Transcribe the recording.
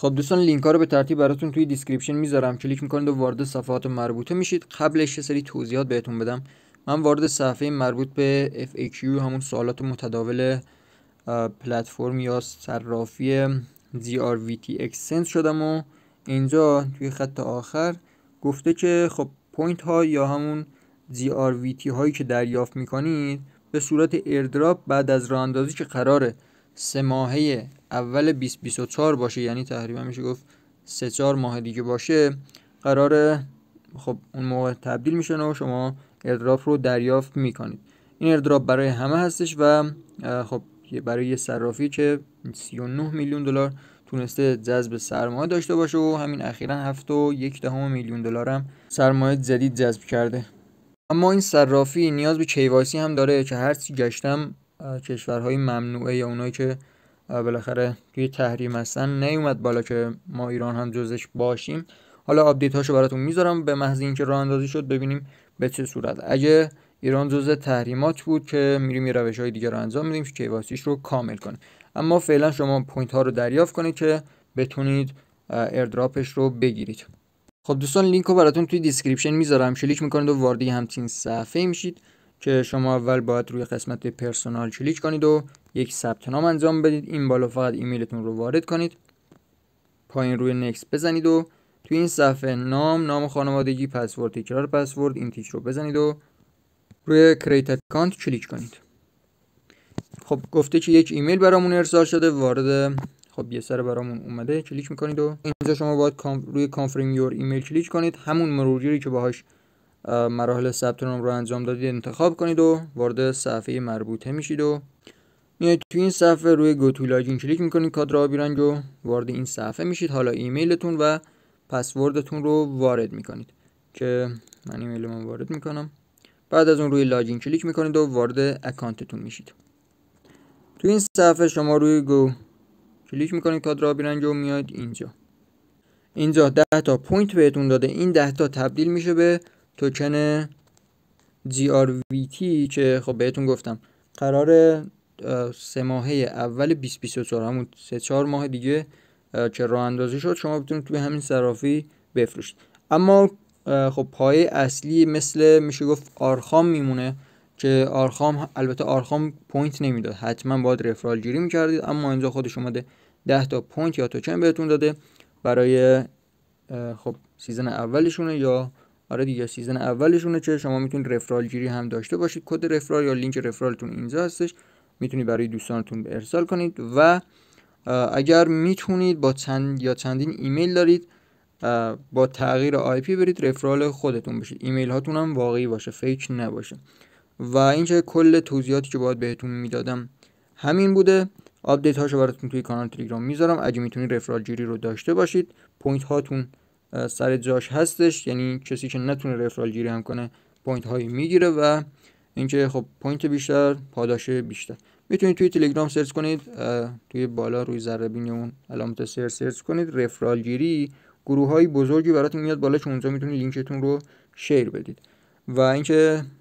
خب دوستان لینک ها رو به ترتیب براتون توی دیسکریپشن میذارم کلیک میکنید و وارد صفحات مربوطه میشید قبلش یه سری توضیحات بهتون بدم من وارد صفحه مربوط به FAQ همون سوالات متداول پلتفرم یا صرافی ZRVT اکسنس شدم و اینجا توی خط آخر گفته که خب پوینت ها یا همون ZRVT هایی که دریافت میکنید به صورت ایردراپ بعد از راه که قراره سه ماهه اول 2024 باشه یعنی تقریبا میشه گفت سه چهار ماه دیگه باشه قرار خب اون موقع تبدیل میشه و شما ایردراپ رو دریافت میکنید این ایردراپ برای همه هستش و خب برای یه صرافی که 39 میلیون دلار تونسته جذب سرمایه داشته باشه و همین اخیرا هفت و یک دهم میلیون دلار هم سرمایه جدید جذب کرده اما این صرافی نیاز به کیواسی هم داره که هر چی گشتم کشورهای ممنوعه یا اونایی که بالاخره توی تحریم هستن نیومد بالا که ما ایران هم جزش باشیم حالا آپدیت هاشو براتون میذارم به محض اینکه راه اندازی شد ببینیم به چه صورت اگه ایران جزء تحریمات بود که میریم یه روش های دیگه رو انجام میدیم که کیواسیش رو کامل کنیم اما فعلا شما پوینت ها رو دریافت کنید که بتونید ایردراپش رو بگیرید خب دوستان لینک رو براتون توی دیسکریپشن میذارم کلیک میکنید و وارد همچین صفحه میشید که شما اول باید روی قسمت پرسونال کلیک کنید و یک ثبت نام انجام بدید این بالا فقط ایمیلتون رو وارد کنید پایین روی نکس بزنید و توی این صفحه نام نام خانوادگی پسورد تکرار پسورد این تیک رو بزنید و روی کریت اکانت کلیک کنید خب گفته که یک ایمیل برامون ارسال شده وارد خب یه سر برامون اومده کلیک میکنید و اینجا شما باید روی کانفرم یور ایمیل کلیک کنید همون مروری که باهاش مراحل ثبت نام رو انجام دادید انتخاب کنید و وارد صفحه مربوطه میشید و میاید تو این صفحه روی گوتو لاگین کلیک میکنید کادر آبی رنگ و وارد این صفحه میشید حالا ایمیلتون و پسوردتون رو وارد میکنید که من ایمیل من وارد میکنم بعد از اون روی لاگین کلیک میکنید و وارد اکانتتون میشید تو این صفحه شما روی گو کلیک میکنید کادر آبی رنگ و میاد اینجا اینجا 10 تا پوینت بهتون داده این 10 تا تبدیل میشه به توکن GRVT که خب بهتون گفتم قرار سه ماهه اول 2024 همون سه چهار ماه دیگه که راه اندازی شد شما بتونید توی همین صرافی بفروشید اما خب پای اصلی مثل میشه گفت آرخام میمونه که آرخام البته آرخام پوینت نمیداد حتما باید رفرال جیری میکردید اما اینجا خودش اومده ده تا پوینت یا توکن بهتون داده برای خب سیزن اولشونه یا آره دیگه سیزن اولشونه چه شما میتونید رفرال گیری هم داشته باشید کد رفرال یا لینک رفرالتون اینجا هستش میتونید برای دوستانتون ارسال کنید و اگر میتونید با چند یا چندین ایمیل دارید با تغییر آی پی برید رفرال خودتون بشید ایمیل هاتون هم واقعی باشه فیک نباشه و چه کل توضیحاتی که باید بهتون میدادم همین بوده آپدیت هاشو براتون توی کانال تلگرام میذارم اگه میتونید رفرال جیری رو داشته باشید پوینت هاتون سر جاش هستش یعنی کسی که نتونه رفرال گیری هم کنه پوینت هایی میگیره و اینکه خب پوینت بیشتر پاداش بیشتر میتونید توی تلگرام سرچ کنید توی بالا روی ذره بین اون علامت سر سرچ کنید رفرال گیری گروه های بزرگی براتون میاد بالا که اونجا میتونید لینکتون رو شیر بدید و اینکه